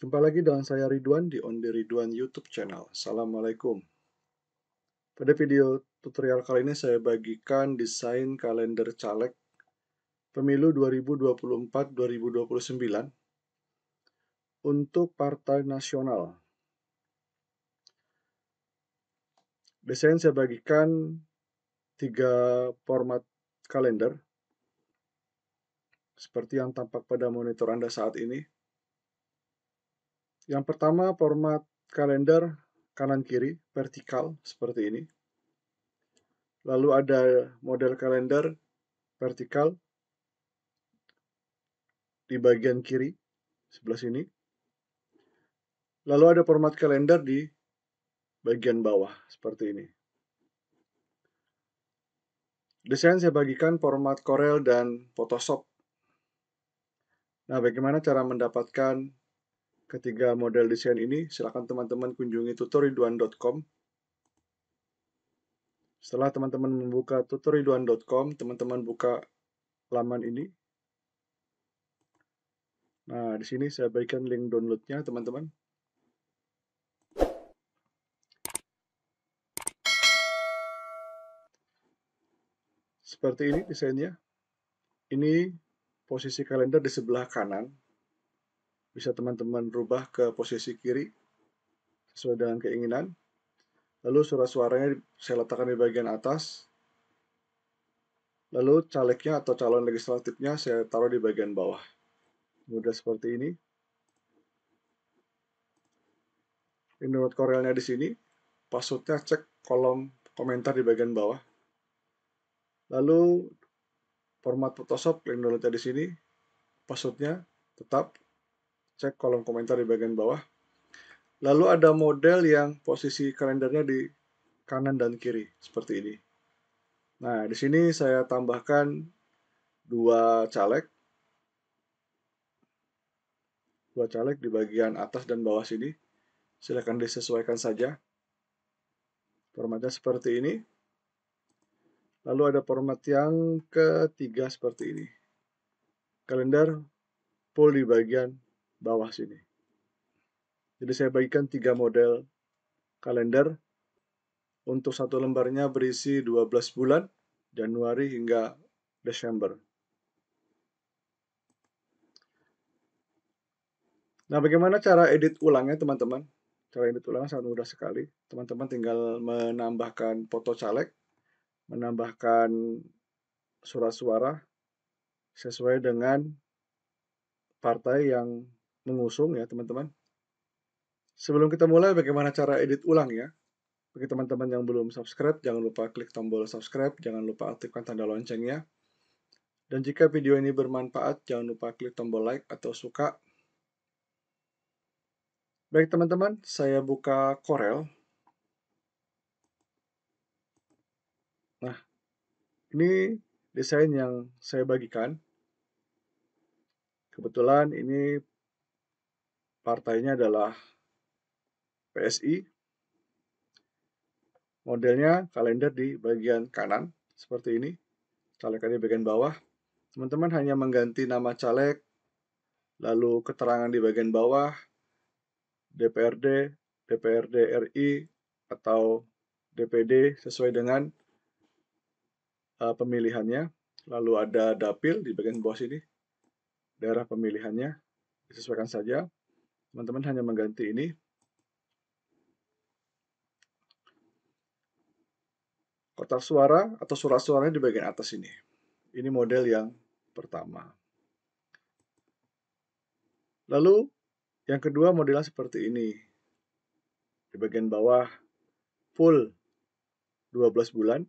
Jumpa lagi dengan saya Ridwan di On The Ridwan YouTube channel. Assalamualaikum. Pada video tutorial kali ini saya bagikan desain kalender caleg pemilu 2024-2029 untuk partai nasional. Desain saya bagikan tiga format kalender seperti yang tampak pada monitor Anda saat ini yang pertama format kalender kanan kiri vertikal seperti ini. Lalu ada model kalender vertikal di bagian kiri sebelah sini. Lalu ada format kalender di bagian bawah seperti ini. Desain saya bagikan format Corel dan Photoshop. Nah, bagaimana cara mendapatkan ketiga model desain ini, silakan teman-teman kunjungi tutoriduan.com. Setelah teman-teman membuka tutoriduan.com, teman-teman buka laman ini. Nah, di sini saya berikan link downloadnya, teman-teman. Seperti ini desainnya. Ini posisi kalender di sebelah kanan, bisa teman-teman rubah ke posisi kiri sesuai dengan keinginan. Lalu surat suaranya saya letakkan di bagian atas. Lalu calegnya atau calon legislatifnya saya taruh di bagian bawah. Mudah seperti ini. Ini note korelnya di sini. Passwordnya cek kolom komentar di bagian bawah. Lalu format Photoshop yang downloadnya di sini. Passwordnya tetap cek kolom komentar di bagian bawah. Lalu ada model yang posisi kalendernya di kanan dan kiri, seperti ini. Nah, di sini saya tambahkan dua caleg. Dua caleg di bagian atas dan bawah sini. Silahkan disesuaikan saja. Formatnya seperti ini. Lalu ada format yang ketiga seperti ini. Kalender pool di bagian bawah sini. Jadi saya bagikan tiga model kalender. Untuk satu lembarnya berisi 12 bulan, Januari hingga Desember. Nah, bagaimana cara edit ulangnya, teman-teman? Cara edit ulangnya sangat mudah sekali. Teman-teman tinggal menambahkan foto caleg, menambahkan surat suara sesuai dengan partai yang mengusung ya teman-teman. Sebelum kita mulai bagaimana cara edit ulang ya. Bagi teman-teman yang belum subscribe, jangan lupa klik tombol subscribe, jangan lupa aktifkan tanda loncengnya. Dan jika video ini bermanfaat, jangan lupa klik tombol like atau suka. Baik teman-teman, saya buka Corel. Nah, ini desain yang saya bagikan. Kebetulan ini partainya adalah PSI. Modelnya kalender di bagian kanan seperti ini. Caleg di bagian bawah. Teman-teman hanya mengganti nama caleg, lalu keterangan di bagian bawah, DPRD, DPRD RI, atau DPD sesuai dengan uh, pemilihannya. Lalu ada dapil di bagian bawah sini, daerah pemilihannya, disesuaikan saja teman-teman hanya mengganti ini kotak suara atau surat suaranya di bagian atas ini. Ini model yang pertama. Lalu yang kedua modelnya seperti ini. Di bagian bawah full 12 bulan.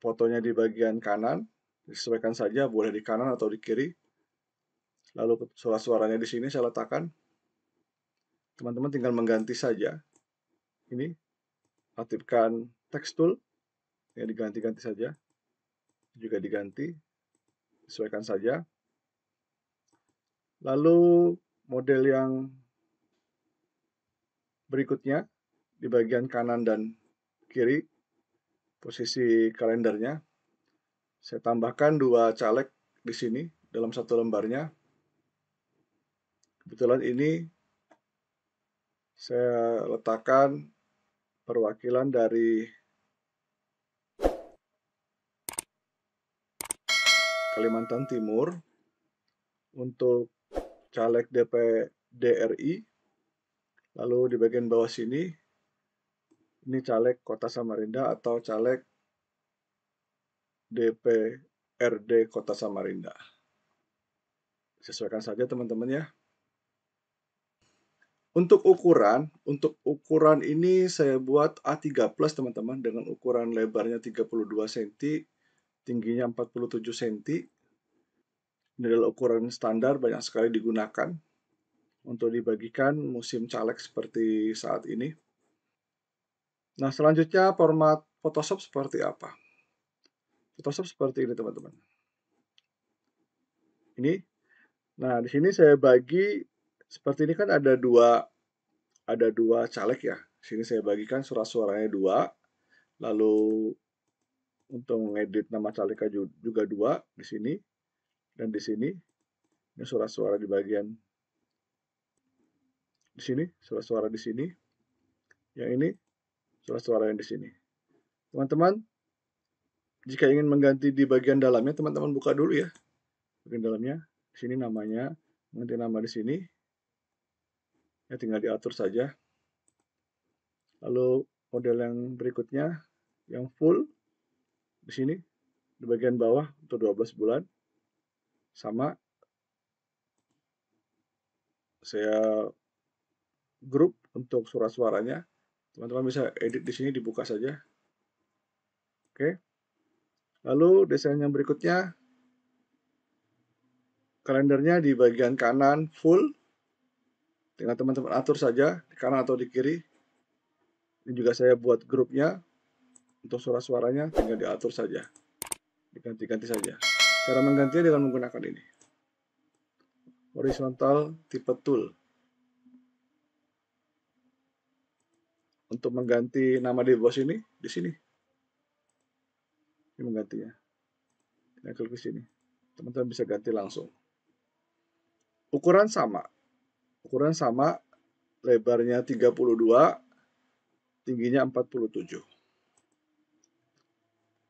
Fotonya di bagian kanan, disesuaikan saja boleh di kanan atau di kiri. Lalu suara-suaranya di sini saya letakkan. Teman-teman tinggal mengganti saja. Ini aktifkan text tool. Ya, diganti-ganti saja. Juga diganti. Sesuaikan saja. Lalu model yang berikutnya di bagian kanan dan kiri posisi kalendernya. Saya tambahkan dua caleg di sini dalam satu lembarnya. Kebetulan ini saya letakkan perwakilan dari Kalimantan Timur untuk caleg DPD RI. Lalu di bagian bawah sini, ini caleg Kota Samarinda atau caleg DPRD Kota Samarinda. Sesuaikan saja teman-teman ya. Untuk ukuran, untuk ukuran ini saya buat A3 plus teman-teman dengan ukuran lebarnya 32 cm, tingginya 47 cm. Ini adalah ukuran standar banyak sekali digunakan untuk dibagikan musim caleg seperti saat ini. Nah, selanjutnya format Photoshop seperti apa? Photoshop seperti ini, teman-teman. Ini. Nah, di sini saya bagi seperti ini kan ada dua ada dua caleg ya. Sini saya bagikan surat suaranya dua, lalu untuk mengedit nama calegnya juga dua di sini dan di sini. Ini surat suara di bagian di sini, surat suara di sini. Yang ini surat suara yang di sini. Teman-teman, jika ingin mengganti di bagian dalamnya, teman-teman buka dulu ya. Bagian dalamnya, di sini namanya, mengganti nama di sini, ya tinggal diatur saja lalu model yang berikutnya yang full di sini di bagian bawah untuk 12 bulan sama saya grup untuk surat suaranya teman-teman bisa edit di sini dibuka saja oke lalu desain yang berikutnya kalendernya di bagian kanan full Tinggal teman-teman atur saja di kanan atau di kiri. Ini juga saya buat grupnya. Untuk suara-suaranya tinggal diatur saja. Diganti-ganti saja. Cara mengganti dengan menggunakan ini. Horizontal tipe tool. Untuk mengganti nama di bos ini, di sini. Ini menggantinya. Tinggal klik di sini. Teman-teman bisa ganti langsung. Ukuran sama, ukuran sama lebarnya 32 tingginya 47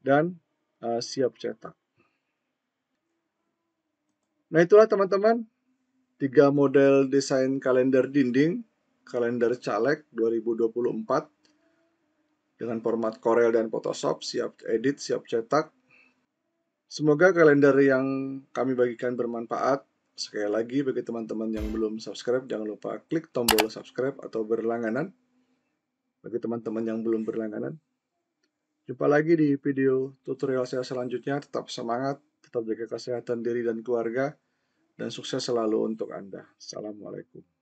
dan uh, siap cetak nah itulah teman-teman tiga model desain kalender dinding kalender caleg 2024 dengan format Corel dan Photoshop siap edit siap cetak Semoga kalender yang kami bagikan bermanfaat Sekali lagi bagi teman-teman yang belum subscribe jangan lupa klik tombol subscribe atau berlangganan. Bagi teman-teman yang belum berlangganan. Jumpa lagi di video tutorial saya selanjutnya. Tetap semangat, tetap jaga kesehatan diri dan keluarga dan sukses selalu untuk Anda. Assalamualaikum.